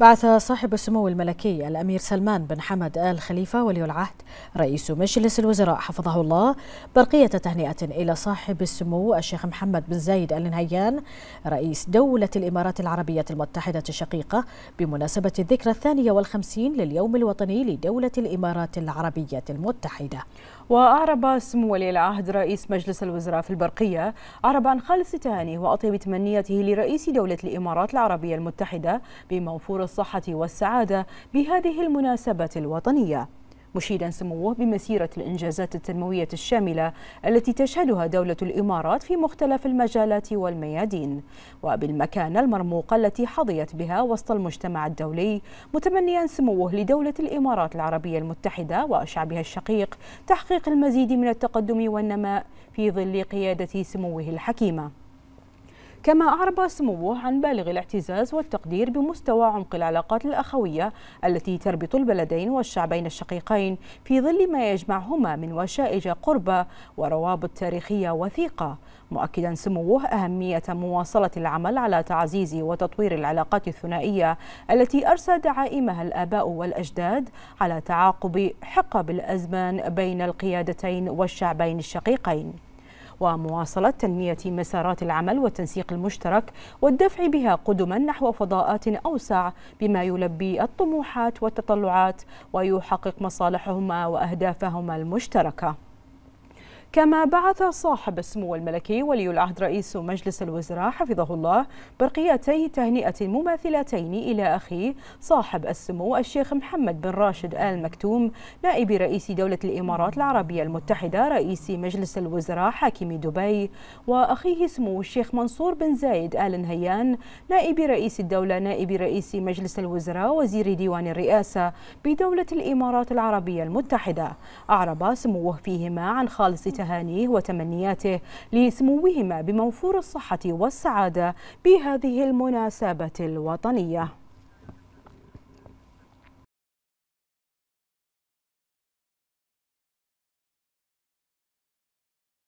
بعث صاحب السمو الملكي الأمير سلمان بن حمد آل خليفة ولي العهد رئيس مجلس الوزراء حفظه الله برقية تهنئة إلى صاحب السمو الشيخ محمد بن زايد آل نهيان رئيس دولة الإمارات العربية المتحدة الشقيقة بمناسبة الذكرى الثانية والخمسين لليوم الوطني لدولة الإمارات العربية المتحدة وأعرب سمو ولي العهد رئيس مجلس الوزراء في البرقية أعرب عن خالص تهانيه وأطيب تمنياته لرئيس دولة الإمارات العربية المتحدة بموفور الصحة والسعادة بهذه المناسبة الوطنية مشيدا سموه بمسيرة الإنجازات التنموية الشاملة التي تشهدها دولة الإمارات في مختلف المجالات والميادين وبالمكانة المرموقة التي حظيت بها وسط المجتمع الدولي متمنيا سموه لدولة الإمارات العربية المتحدة وشعبها الشقيق تحقيق المزيد من التقدم والنماء في ظل قيادة سموه الحكيمة كما أعرب سموه عن بالغ الاعتزاز والتقدير بمستوى عمق العلاقات الأخوية التي تربط البلدين والشعبين الشقيقين في ظل ما يجمعهما من وشائج قربة وروابط تاريخية وثيقة مؤكدا سموه أهمية مواصلة العمل على تعزيز وتطوير العلاقات الثنائية التي أرسى دعائمها الآباء والأجداد على تعاقب حقب الأزمان بين القيادتين والشعبين الشقيقين ومواصلة تنمية مسارات العمل والتنسيق المشترك والدفع بها قدما نحو فضاءات أوسع بما يلبي الطموحات والتطلعات ويحقق مصالحهما وأهدافهما المشتركة كما بعث صاحب السمو الملكي ولي العهد رئيس مجلس الوزراء حفظه الله برقيتي تهنئة مماثلتين إلى أخيه صاحب السمو الشيخ محمد بن راشد آل مكتوم نائب رئيس دولة الإمارات العربية المتحدة رئيس مجلس الوزراء حاكم دبي وأخيه سمو الشيخ منصور بن زايد آل نهيان نائب رئيس الدولة نائب رئيس مجلس الوزراء وزير ديوان الرئاسة بدولة الإمارات العربية المتحدة أعرب سموه فيهما عن خالص تهانيه وتمنياته لسموهما بموفور الصحة والسعادة بهذه المناسبة الوطنية